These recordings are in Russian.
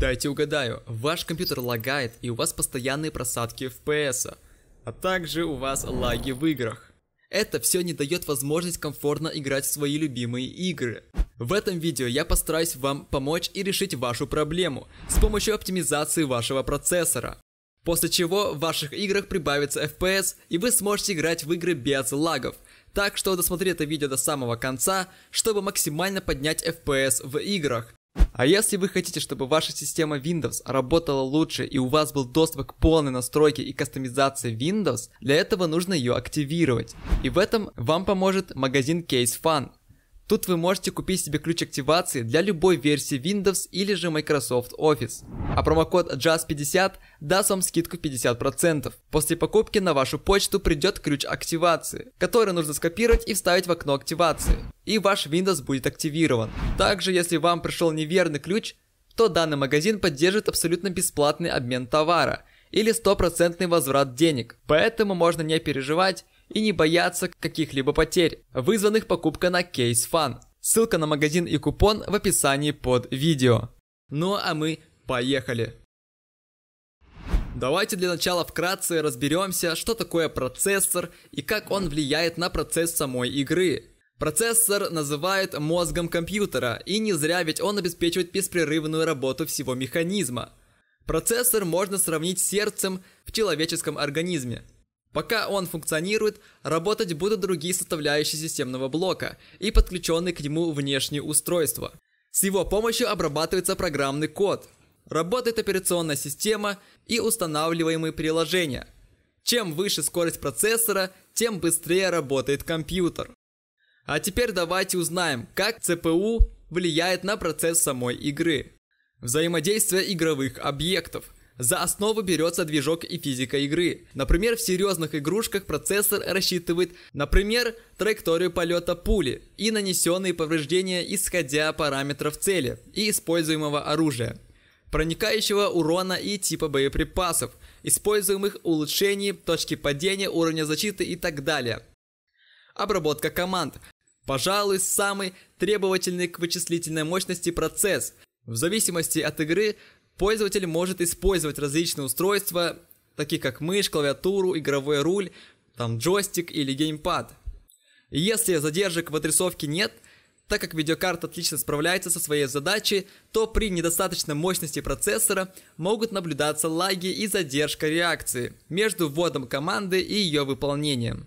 Дайте угадаю, ваш компьютер лагает и у вас постоянные просадки FPS, а также у вас лаги в играх. Это все не дает возможность комфортно играть в свои любимые игры. В этом видео я постараюсь вам помочь и решить вашу проблему с помощью оптимизации вашего процессора. После чего в ваших играх прибавится FPS и вы сможете играть в игры без лагов. Так что досмотри это видео до самого конца, чтобы максимально поднять FPS в играх. А если вы хотите, чтобы ваша система Windows работала лучше и у вас был доступ к полной настройке и кастомизации Windows, для этого нужно ее активировать. И в этом вам поможет магазин CaseFun. Тут вы можете купить себе ключ активации для любой версии Windows или же Microsoft Office. А промокод JAS50 даст вам скидку 50%. После покупки на вашу почту придет ключ активации, который нужно скопировать и вставить в окно активации. И ваш Windows будет активирован. Также, если вам пришел неверный ключ, то данный магазин поддержит абсолютно бесплатный обмен товара – или стопроцентный возврат денег. Поэтому можно не переживать, и не бояться каких-либо потерь, вызванных покупкой на Case Fun. Ссылка на магазин и купон в описании под видео. Ну а мы поехали! Давайте для начала вкратце разберемся, что такое процессор и как он влияет на процесс самой игры. Процессор называют мозгом компьютера, и не зря ведь он обеспечивает беспрерывную работу всего механизма. Процессор можно сравнить с сердцем в человеческом организме. Пока он функционирует, работать будут другие составляющие системного блока и подключенные к нему внешние устройства. С его помощью обрабатывается программный код, работает операционная система и устанавливаемые приложения. Чем выше скорость процессора, тем быстрее работает компьютер. А теперь давайте узнаем, как CPU влияет на процесс самой игры. Взаимодействие игровых объектов – за основу берется движок и физика игры. Например, в серьезных игрушках процессор рассчитывает, например, траекторию полета пули и нанесенные повреждения, исходя параметров цели и используемого оружия, проникающего урона и типа боеприпасов, используемых улучшений, точки падения, уровня защиты и так далее. Обработка команд. Пожалуй, самый требовательный к вычислительной мощности процесс – в зависимости от игры Пользователь может использовать различные устройства, такие как мышь, клавиатуру, игровой руль, там джойстик или геймпад. Если задержек в отрисовке нет, так как видеокарта отлично справляется со своей задачей, то при недостаточной мощности процессора могут наблюдаться лаги и задержка реакции между вводом команды и ее выполнением.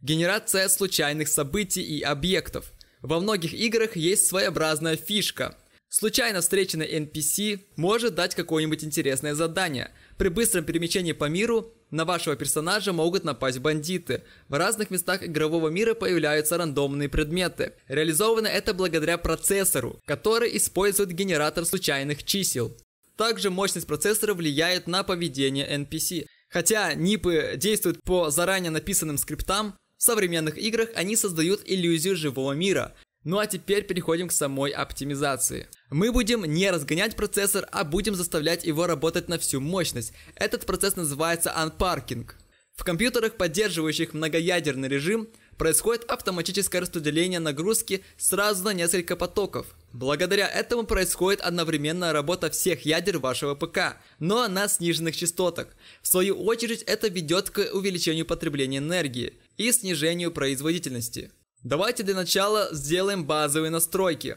Генерация случайных событий и объектов. Во многих играх есть своеобразная фишка – Случайно встреченный NPC может дать какое-нибудь интересное задание. При быстром перемещении по миру на вашего персонажа могут напасть бандиты. В разных местах игрового мира появляются рандомные предметы. Реализовано это благодаря процессору, который использует генератор случайных чисел. Также мощность процессора влияет на поведение NPC. Хотя нипы действуют по заранее написанным скриптам, в современных играх они создают иллюзию живого мира, ну а теперь переходим к самой оптимизации. Мы будем не разгонять процессор, а будем заставлять его работать на всю мощность. Этот процесс называется анпаркинг. В компьютерах, поддерживающих многоядерный режим, происходит автоматическое распределение нагрузки сразу на несколько потоков. Благодаря этому происходит одновременная работа всех ядер вашего ПК, но на сниженных частотах. В свою очередь это ведет к увеличению потребления энергии и снижению производительности. Давайте для начала сделаем базовые настройки.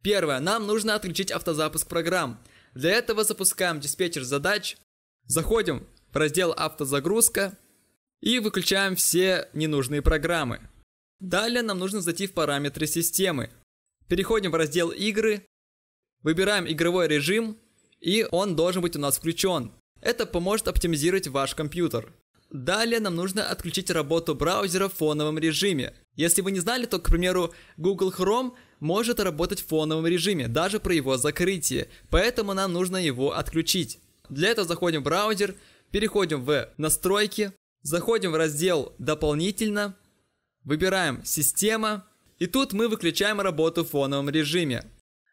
Первое, нам нужно отключить автозапуск программ. Для этого запускаем диспетчер задач, заходим в раздел автозагрузка и выключаем все ненужные программы. Далее нам нужно зайти в параметры системы. Переходим в раздел игры, выбираем игровой режим и он должен быть у нас включен. Это поможет оптимизировать ваш компьютер. Далее нам нужно отключить работу браузера в фоновом режиме. Если вы не знали, то, к примеру, Google Chrome может работать в фоновом режиме, даже при его закрытии, поэтому нам нужно его отключить. Для этого заходим в браузер, переходим в настройки, заходим в раздел «Дополнительно», выбираем «Система», и тут мы выключаем работу в фоновом режиме.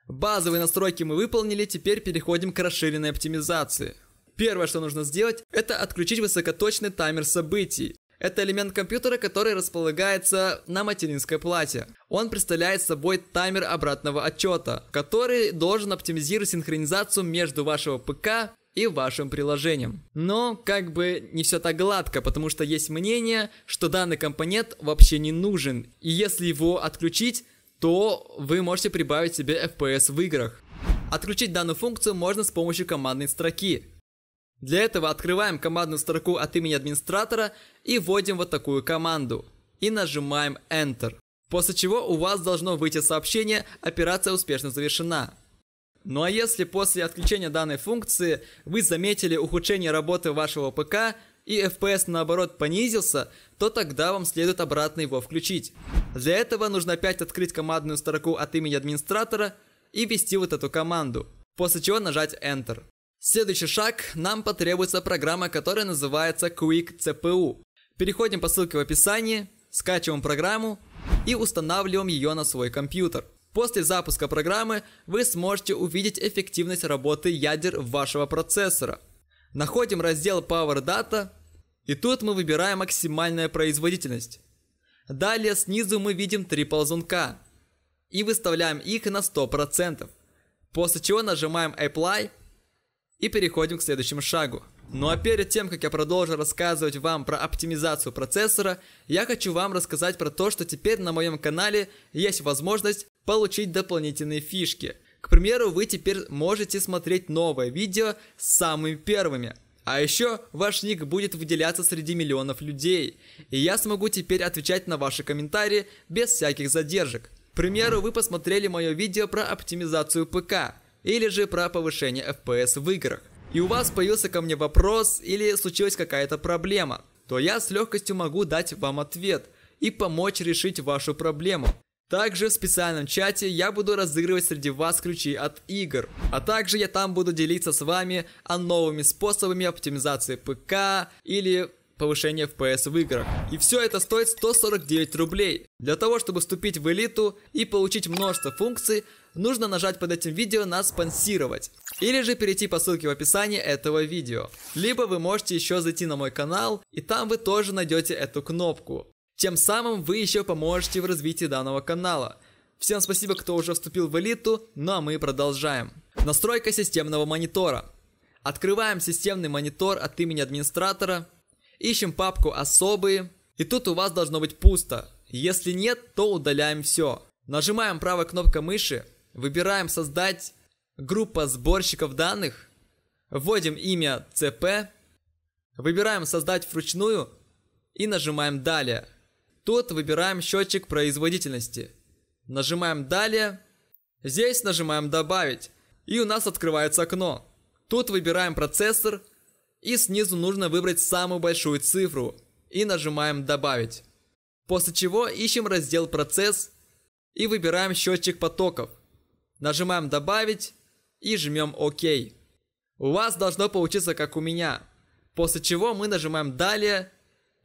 Базовые настройки мы выполнили, теперь переходим к расширенной оптимизации. Первое, что нужно сделать, это отключить высокоточный таймер событий. Это элемент компьютера, который располагается на материнской плате. Он представляет собой таймер обратного отчета, который должен оптимизировать синхронизацию между вашего ПК и вашим приложением. Но как бы не все так гладко, потому что есть мнение, что данный компонент вообще не нужен. И если его отключить, то вы можете прибавить себе FPS в играх. Отключить данную функцию можно с помощью командной строки, для этого открываем командную строку от имени администратора и вводим вот такую команду. И нажимаем Enter. После чего у вас должно выйти сообщение «Операция успешно завершена». Ну а если после отключения данной функции вы заметили ухудшение работы вашего ПК и FPS наоборот понизился, то тогда вам следует обратно его включить. Для этого нужно опять открыть командную строку от имени администратора и ввести вот эту команду, после чего нажать Enter. Следующий шаг, нам потребуется программа, которая называется Quick CPU. Переходим по ссылке в описании, скачиваем программу и устанавливаем ее на свой компьютер. После запуска программы вы сможете увидеть эффективность работы ядер вашего процессора. Находим раздел Power Data, и тут мы выбираем максимальная производительность. Далее снизу мы видим три ползунка и выставляем их на 100%. После чего нажимаем Apply и переходим к следующему шагу. Ну а перед тем, как я продолжу рассказывать вам про оптимизацию процессора, я хочу вам рассказать про то, что теперь на моем канале есть возможность получить дополнительные фишки. К примеру, вы теперь можете смотреть новое видео самыми первыми. А еще ваш ник будет выделяться среди миллионов людей. И я смогу теперь отвечать на ваши комментарии без всяких задержек. К примеру, вы посмотрели мое видео про оптимизацию ПК или же про повышение FPS в играх, и у вас появился ко мне вопрос или случилась какая-то проблема, то я с легкостью могу дать вам ответ и помочь решить вашу проблему. Также в специальном чате я буду разыгрывать среди вас ключи от игр, а также я там буду делиться с вами о новыми способами оптимизации ПК или повышения FPS в играх. И все это стоит 149 рублей. Для того, чтобы вступить в элиту и получить множество функций, нужно нажать под этим видео на «Спонсировать» или же перейти по ссылке в описании этого видео. Либо вы можете еще зайти на мой канал, и там вы тоже найдете эту кнопку. Тем самым вы еще поможете в развитии данного канала. Всем спасибо, кто уже вступил в элиту, ну а мы продолжаем. Настройка системного монитора. Открываем системный монитор от имени администратора, ищем папку «Особые», и тут у вас должно быть пусто. Если нет, то удаляем все. Нажимаем правой кнопкой мыши, Выбираем «Создать группа сборщиков данных». Вводим имя «ЦП». Выбираем «Создать вручную» и нажимаем «Далее». Тут выбираем счетчик производительности. Нажимаем «Далее». Здесь нажимаем «Добавить» и у нас открывается окно. Тут выбираем процессор и снизу нужно выбрать самую большую цифру и нажимаем «Добавить». После чего ищем раздел «Процесс» и выбираем счетчик потоков. Нажимаем «Добавить» и жмем «Ок». У вас должно получиться как у меня. После чего мы нажимаем «Далее»,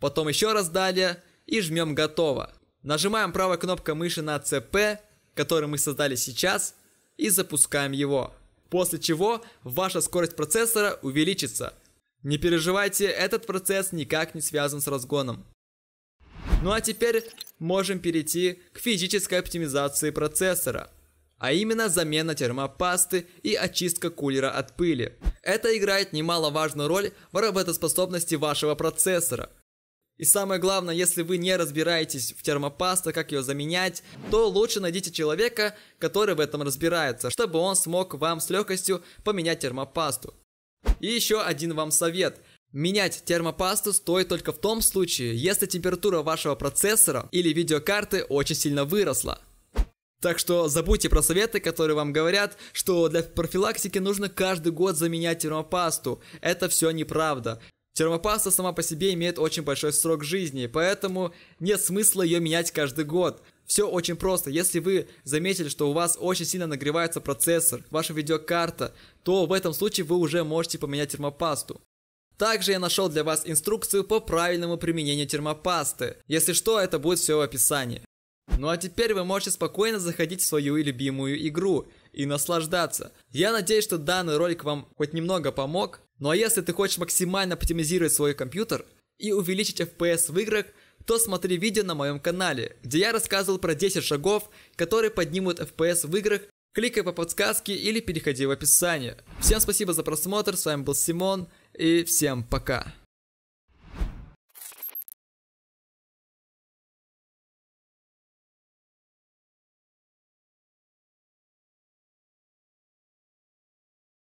потом еще раз «Далее» и жмем «Готово». Нажимаем правой кнопкой мыши на «ЦП», который мы создали сейчас, и запускаем его. После чего ваша скорость процессора увеличится. Не переживайте, этот процесс никак не связан с разгоном. Ну а теперь можем перейти к физической оптимизации процессора – а именно замена термопасты и очистка кулера от пыли. Это играет немаловажную роль в работоспособности вашего процессора. И самое главное, если вы не разбираетесь в термопасте, как ее заменять, то лучше найдите человека, который в этом разбирается, чтобы он смог вам с легкостью поменять термопасту. И еще один вам совет – Менять термопасту стоит только в том случае, если температура вашего процессора или видеокарты очень сильно выросла. Так что забудьте про советы, которые вам говорят, что для профилактики нужно каждый год заменять термопасту. Это все неправда. Термопаста сама по себе имеет очень большой срок жизни, поэтому нет смысла ее менять каждый год. Все очень просто. Если вы заметили, что у вас очень сильно нагревается процессор, ваша видеокарта, то в этом случае вы уже можете поменять термопасту. Также я нашел для вас инструкцию по правильному применению термопасты. Если что, это будет все в описании. Ну а теперь вы можете спокойно заходить в свою любимую игру и наслаждаться. Я надеюсь, что данный ролик вам хоть немного помог. Ну а если ты хочешь максимально оптимизировать свой компьютер и увеличить FPS в играх, то смотри видео на моем канале, где я рассказывал про 10 шагов, которые поднимут FPS в играх. Кликай по подсказке или переходи в описание. Всем спасибо за просмотр, с вами был Симон и всем пока.